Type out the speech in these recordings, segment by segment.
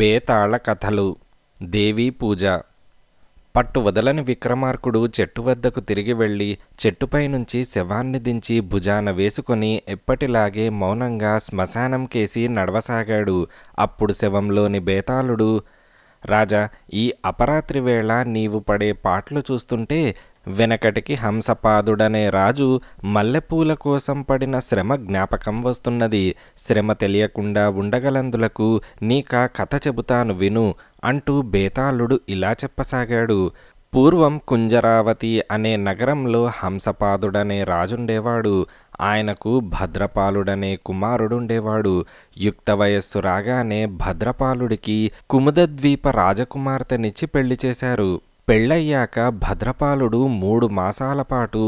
బేతాళ కథలు దేవీ పూజ పట్టు వదలని విక్రమార్కుడు చెట్టు వద్దకు తిరిగి వెళ్ళి చెట్టుపై నుంచి శవాన్ని దించి భుజాన వేసుకొని ఎప్పటిలాగే మౌనంగా శ్మశానం కేసి నడవసాగాడు అప్పుడు శవంలోని బేతాళుడు రాజా ఈ అపరాత్రి వేళ నీవు పడే పాటలు చూస్తుంటే వెనకటికి హంసపాదుడనే రాజు మల్లెపూల కోసం పడిన శ్రమ జ్ఞాపకం వస్తున్నది శ్రమ తెలియకుండా ఉండగలందులకు నీకా కథ చెబుతాను విను అంటూ బేతాళుడు ఇలా చెప్పసాగాడు పూర్వం కుంజరావతి అనే నగరంలో హంసపాదుడనే రాజుండేవాడు ఆయనకు భద్రపాలుడనే కుమారుడుండేవాడు యుక్త వయస్సు రాగానే భద్రపాలుడికి కుముదద్వీప రాజకుమార్తెనిచ్చి పెళ్లి చేశారు పెళ్ళయ్యాక భద్రపాలుడు మూడు మాసాల పాటు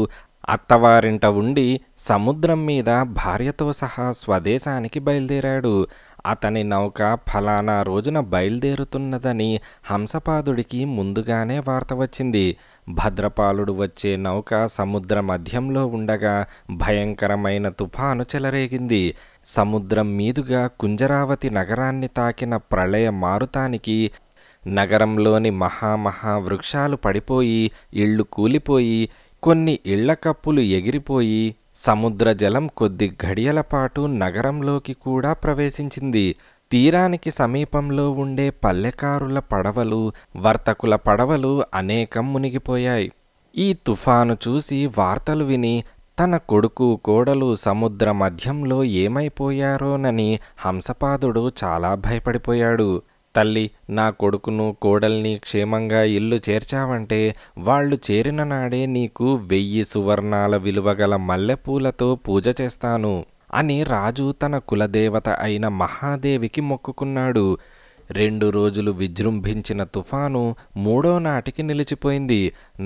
అత్తవారింట ఉండి సముద్రం మీద భార్యతో సహా స్వదేశానికి బయలుదేరాడు అతని నౌక ఫలానా రోజున బయలుదేరుతున్నదని హంసపాదుడికి ముందుగానే వార్త వచ్చింది భద్రపాలుడు వచ్చే నౌక సముద్ర మధ్యంలో ఉండగా భయంకరమైన తుఫాను చెలరేగింది సముద్రం మీదుగా కుంజరావతి నగరాన్ని తాకిన ప్రళయ మారుతానికి నగరంలోని మహామహా వృక్షాలు పడిపోయి ఇళ్ళు కూలిపోయి కొన్ని ఇళ్లకప్పులు కప్పులు ఎగిరిపోయి సముద్ర జలం కొద్ది గడియల పాటు నగరంలోకి కూడా ప్రవేశించింది తీరానికి సమీపంలో ఉండే పల్లెకారుల పడవలు వర్తకుల పడవలు అనేకం మునిగిపోయాయి ఈ తుఫాను చూసి వార్తలు విని తన కొడుకు కోడలు సముద్ర మధ్యంలో ఏమైపోయారోనని హంసపాదుడు చాలా భయపడిపోయాడు తల్లి నా కొడుకును కోడల్ని క్షేమంగా ఇల్లు చేర్చావంటే వాళ్ళు చేరిన నాడే నీకు వెయ్యి సువర్ణాల విలువగల మల్లెపూలతో పూజ చేస్తాను అని రాజు తన కులదేవత అయిన మహాదేవికి మొక్కుకున్నాడు రెండు రోజులు విజృంభించిన తుఫాను మూడో నాటికి నిలిచిపోయింది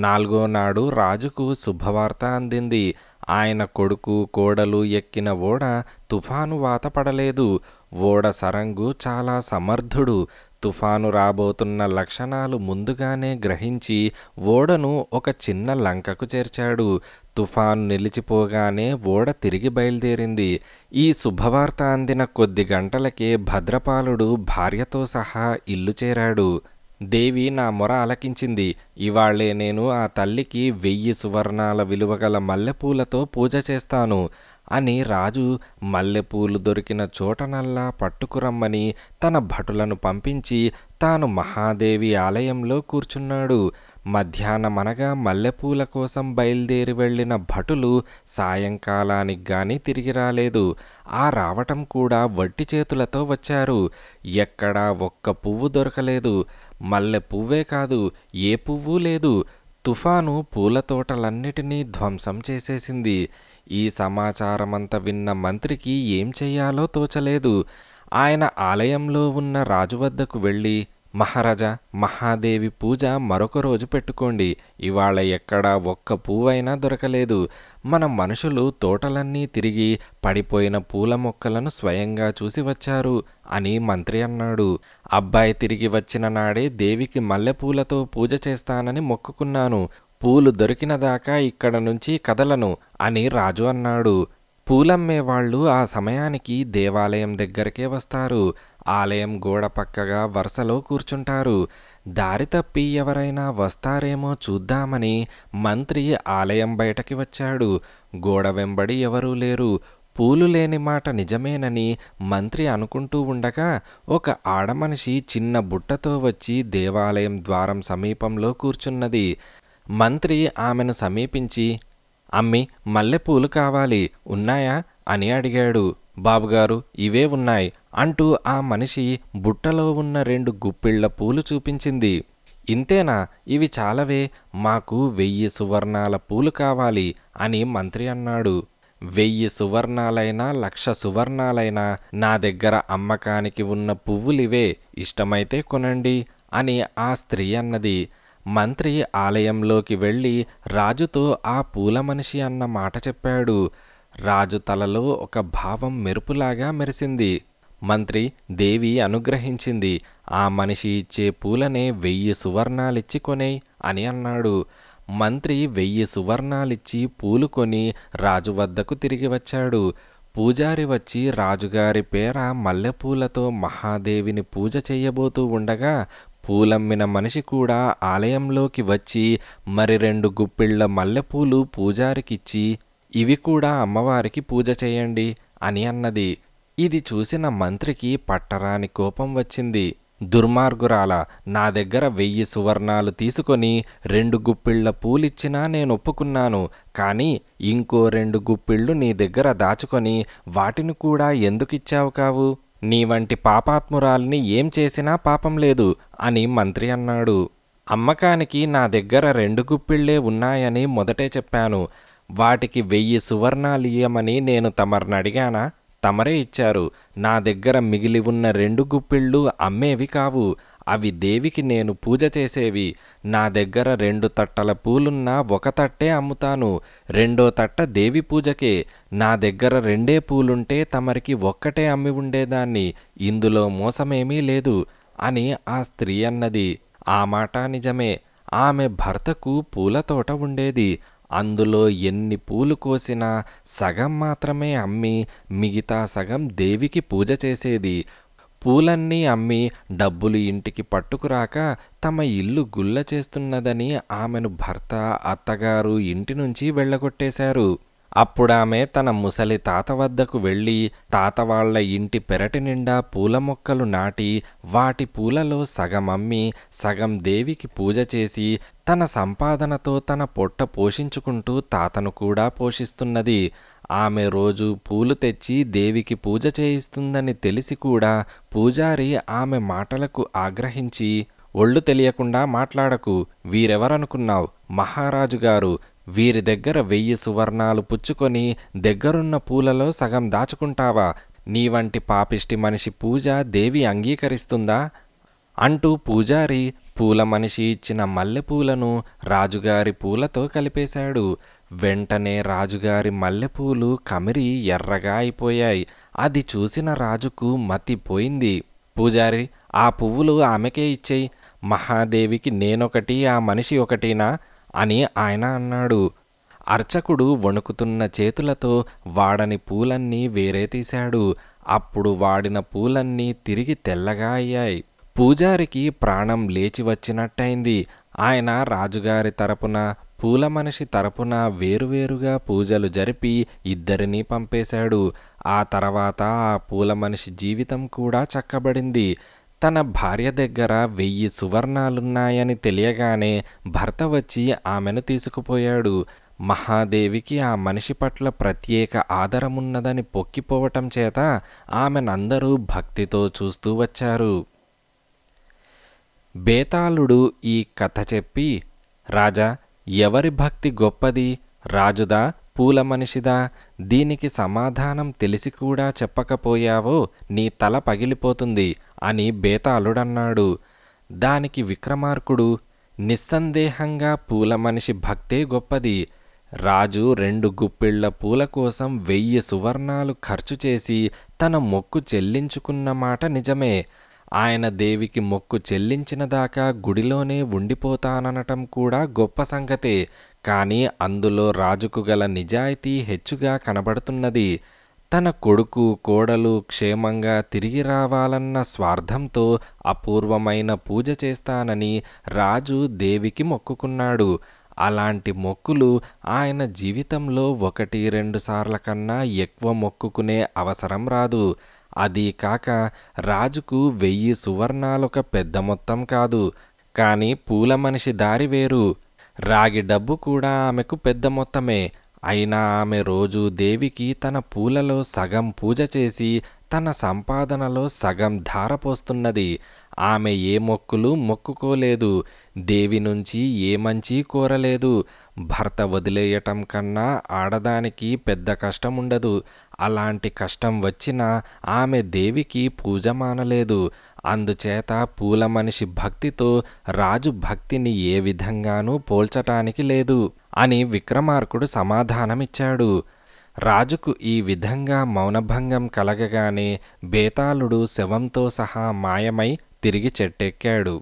నాలుగో నాడు రాజుకు శుభవార్త అందింది ఆయన కొడుకు కోడలు ఎక్కిన ఓడ తుఫాను వాత పడలేదు ఓడ సరంగు చాలా సమర్థుడు తుఫాను రాబోతున్న లక్షణాలు ముందుగానే గ్రహించి ఓడను ఒక చిన్న లంకకు చేర్చాడు తుఫాను నిలిచిపోగానే ఓడ తిరిగి బయలుదేరింది ఈ శుభవార్త అందిన కొద్ది గంటలకే భద్రపాలుడు భార్యతో సహా ఇల్లు చేరాడు దేవి నా మొర అలకించింది ఇవాళ్లే నేను ఆ తల్లికి వెయ్యి సువర్ణాల విలువగల మల్లెపూలతో పూజ చేస్తాను అని రాజు మల్లెపూలు దొరికిన చోటనల్లా పట్టుకురమ్మని తన భటులను పంపించి తాను మహాదేవి ఆలయంలో కూర్చున్నాడు మధ్యాహ్నమనగా మల్లెపూల కోసం బయలుదేరి వెళ్ళిన భటులు సాయంకాలానికి గాని తిరిగి రాలేదు ఆ రావటం కూడా వట్టి చేతులతో వచ్చారు ఎక్కడా ఒక్క పువ్వు దొరకలేదు మల్లె పువ్వే కాదు ఏ పువ్వు లేదు తుఫాను పూల ధ్వంసం చేసేసింది ఈ సమాచారమంతా విన్న మంత్రికి ఏం చేయాలో తోచలేదు ఆయన ఆలయంలో ఉన్న రాజు వద్దకు వెళ్ళి మహారాజా మహాదేవి పూజ మరొక రోజు పెట్టుకోండి ఇవాళ ఎక్కడా ఒక్క పువ్వైనా దొరకలేదు మన మనుషులు తోటలన్నీ తిరిగి పడిపోయిన పూల మొక్కలను స్వయంగా చూసి వచ్చారు అని మంత్రి అన్నాడు అబ్బాయి తిరిగి వచ్చిన నాడే దేవికి మల్లెపూలతో పూజ చేస్తానని మొక్కుకున్నాను పూలు దొరికినదాకా ఇక్కడ నుంచి కదలను అని రాజు అన్నాడు పూలమ్మేవాళ్లు ఆ సమయానికి దేవాలయం దగ్గరకే వస్తారు ఆలయం గోడ పక్కగా వరుసలో కూర్చుంటారు దారి తప్పి ఎవరైనా వస్తారేమో చూద్దామని మంత్రి ఆలయం బయటకి వచ్చాడు గోడ వెంబడి ఎవరూ లేరు పూలు లేని మాట నిజమేనని మంత్రి అనుకుంటూ ఉండగా ఒక ఆడమనిషి చిన్న బుట్టతో వచ్చి దేవాలయం ద్వారం సమీపంలో కూర్చున్నది మంత్రి ఆమెను సమీపించి అమ్మి మల్లెపూలు కావాలి ఉన్నాయా అని అడిగాడు బాబుగారు ఇవే ఉన్నాయి అంటూ ఆ మనిషి బుట్టలో ఉన్న రెండు గుప్పిళ్ల పూలు చూపించింది ఇంతేనా ఇవి చాలవే మాకు వెయ్యి సువర్ణాల పూలు కావాలి అని మంత్రి అన్నాడు వెయ్యి సువర్ణాలైనా లక్ష సువర్ణాలైనా నా దగ్గర అమ్మకానికి ఉన్న పువ్వులివే ఇష్టమైతే కొనండి అని ఆ స్త్రీ అన్నది మంత్రి ఆలయంలోకి వెళ్ళి రాజుతో ఆ పూల మనిషి అన్న మాట చెప్పాడు రాజు తలలో ఒక భావం మెరుపులాగా మెరిసింది మంత్రి దేవి అనుగ్రహించింది ఆ మనిషి ఇచ్చే పూలనే వెయ్యి సువర్ణాలిచ్చి కొనే అని అన్నాడు మంత్రి వెయ్యి సువర్ణాలిచ్చి పూలు కొని రాజు వద్దకు తిరిగి వచ్చాడు పూజారి వచ్చి రాజుగారి పేర మల్లెపూలతో మహాదేవిని పూజ చేయబోతూ ఉండగా పూలమ్మిన మనిషి కూడా ఆలయంలోకి వచ్చి మరి రెండు గుప్పిళ్ల మల్లెపూలు పూజారికిచ్చి ఇవి కూడా అమ్మవారికి పూజ చేయండి అని అన్నది ఇది చూసిన మంత్రికి పట్టరాని కోపం వచ్చింది దుర్మార్గురాల నా దగ్గర వెయ్యి సువర్ణాలు తీసుకొని రెండు గుప్పిళ్ల పూలిచ్చినా నేను ఒప్పుకున్నాను కానీ ఇంకో రెండు గుప్పిళ్ళు నీ దగ్గర దాచుకొని వాటిని కూడా ఎందుకిచ్చావు కావు నీ వంటి పాపాత్మురాల్ని ఏం చేసినా పాపం లేదు అని మంత్రి అన్నాడు అమ్మకానికి నా దగ్గర రెండు గుప్పిళ్ళే ఉన్నాయని మొదటే చెప్పాను వాటికి వెయ్యి సువర్ణాలియమని నేను తమర్నడిగానా తమరే ఇచ్చారు నా దగ్గర మిగిలి ఉన్న రెండు గుప్పిళ్ళు అమ్మేవి కావు అవి దేవికి నేను పూజ చేసేవి నా దగ్గర రెండు తట్టల పూలున్నా ఒక తట్టే అమ్ముతాను రెండో తట్ట దేవి పూజకే నా దగ్గర రెండే పూలుంటే తమరికి ఒక్కటే అమ్మి ఉండేదాన్ని ఇందులో మోసమేమీ లేదు అని ఆ స్త్రీ అన్నది ఆ మాట నిజమే ఆమె భర్తకు పూలతోట ఉండేది అందులో ఎన్ని పూలు కోసినా సగం మాత్రమే అమ్మి మిగతా సగం దేవికి పూజ చేసేది పూలన్నీ అమ్మి డబ్బులు ఇంటికి పట్టుకురాక తమ ఇల్లు గుల్ల చేస్తున్నదని ఆమెను భర్త అత్తగారు ఇంటి నుంచి వెళ్ళగొట్టేశారు అప్పుడామె తన ముసలి తాత వద్దకు వెళ్ళి తాత ఇంటి పెరటి నిండా పూల మొక్కలు నాటి వాటి పూలలో సగం అమ్మి సగం దేవికి పూజ చేసి తన సంపాదనతో తన పొట్ట పోషించుకుంటూ తాతను కూడా పోషిస్తున్నది ఆమె రోజు పూలు తెచ్చి దేవికి పూజ చేయిస్తుందని తెలిసి కూడా పూజారి ఆమె మాటలకు ఆగ్రహించి ఒళ్ళు తెలియకుండా మాట్లాడకు వీరెవరనుకున్నావు మహారాజు గారు వీరి దగ్గర వెయ్యి సువర్ణాలు పుచ్చుకొని దగ్గరున్న పూలలో సగం దాచుకుంటావా నీ వంటి పాపిష్టి మనిషి పూజ దేవి అంగీకరిస్తుందా అంటూ పూజారి పూల మనిషి ఇచ్చిన మల్లెపూలను రాజుగారి పూలతో కలిపేశాడు వెంటనే రాజుగారి మల్లెపూలు కమిరి ఎర్రగా అయిపోయాయి అది చూసిన రాజుకు మతిపోయింది పూజారి ఆ పువ్వులు ఆమెకే ఇచ్చేయి మహాదేవికి నేనొకటి ఆ మనిషి ఒకటినా అని ఆయన అన్నాడు అర్చకుడు వణుకుతున్న చేతులతో వాడని పూలన్నీ వేరే తీశాడు అప్పుడు వాడిన పూలన్నీ తిరిగి తెల్లగా అయ్యాయి పూజారికి ప్రాణం లేచి వచ్చినట్టయింది ఆయన రాజుగారి తరపున పూల మనిషి తరపున వేరువేరుగా పూజలు జరిపి ఇద్దరినీ పంపేశాడు ఆ తర్వాత ఆ పూల మనిషి జీవితం కూడా చక్కబడింది తన భార్య దగ్గర వెయ్యి సువర్ణాలున్నాయని తెలియగానే భర్త వచ్చి ఆమెను తీసుకుపోయాడు మహాదేవికి ఆ మనిషి పట్ల ప్రత్యేక ఆదరమున్నదని పొక్కిపోవటం చేత ఆమెనందరూ భక్తితో చూస్తూ వచ్చారు బేతాళుడు ఈ కథ చెప్పి రాజా ఎవరి భక్తి గొప్పది రాజుదా పూల మనిషిదా దీనికి సమాధానం తెలిసి కూడా చెప్పకపోయావో నీ తల పగిలిపోతుంది అని బేతాళుడన్నాడు దానికి విక్రమార్కుడు నిస్సందేహంగా పూల మనిషి భక్తే గొప్పది రాజు రెండు గుప్పిళ్ల పూల కోసం వెయ్యి సువర్ణాలు ఖర్చు చేసి తన మొక్కు చెల్లించుకున్న మాట నిజమే ఆయన దేవికి మొక్కు చెల్లించిన దాకా గుడిలోనే ఉండిపోతాననటం కూడా గొప్ప సంగతే కానీ అందులో రాజుకు గల నిజాయితీ హెచ్చుగా కనబడుతున్నది తన కొడుకు కోడలు క్షేమంగా తిరిగి రావాలన్న స్వార్థంతో అపూర్వమైన పూజ చేస్తానని రాజు దేవికి మొక్కుకున్నాడు అలాంటి మొక్కులు ఆయన జీవితంలో ఒకటి రెండు సార్ల కన్నా ఎక్కువ మొక్కుకునే అవసరం రాదు అది కాక రాజుకు వెయ్యి సువర్ణాలొక పెద్ద మొత్తం కాదు కానీ పూల మనిషి దారి వేరు రాగి డబ్బు కూడా ఆమెకు పెద్ద మొత్తమే అయినా ఆమె రోజు దేవికి తన పూలలో సగం పూజ చేసి తన సంపాదనలో సగం ధారపోస్తున్నది ఆమె ఏ మొక్కులు మొక్కుకోలేదు దేవి నుంచి ఏ మంచి కోరలేదు భర్త వదిలేయటం కన్నా ఆడదానికి పెద్ద కష్టముండదు అలాంటి కష్టం వచ్చినా ఆమె దేవికి పూజ మానలేదు అందుచేత పూల మనిషి భక్తితో రాజు భక్తిని ఏ విధంగానూ పోల్చటానికి లేదు అని విక్రమార్కుడు సమాధానమిచ్చాడు రాజుకు ఈ విధంగా మౌనభంగం కలగగానే బేతాళుడు శవంతో సహా మాయమై తిరిగి చెట్టెక్కాడు